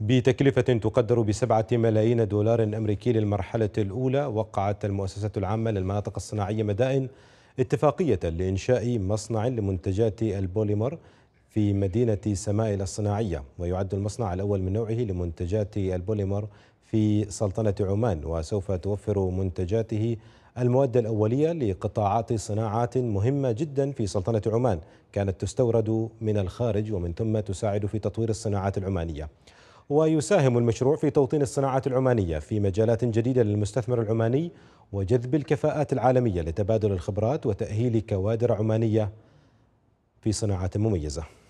بتكلفة تقدر بسبعة ملايين دولار أمريكي للمرحلة الأولى وقعت المؤسسة العامة للمناطق الصناعية مدائن اتفاقية لإنشاء مصنع لمنتجات البوليمر في مدينة سمائل الصناعية ويعد المصنع الأول من نوعه لمنتجات البوليمر في سلطنة عمان وسوف توفر منتجاته المواد الأولية لقطاعات صناعات مهمة جدا في سلطنة عمان كانت تستورد من الخارج ومن ثم تساعد في تطوير الصناعات العمانية ويساهم المشروع في توطين الصناعات العمانية في مجالات جديدة للمستثمر العماني وجذب الكفاءات العالمية لتبادل الخبرات وتأهيل كوادر عمانية في صناعات مميزة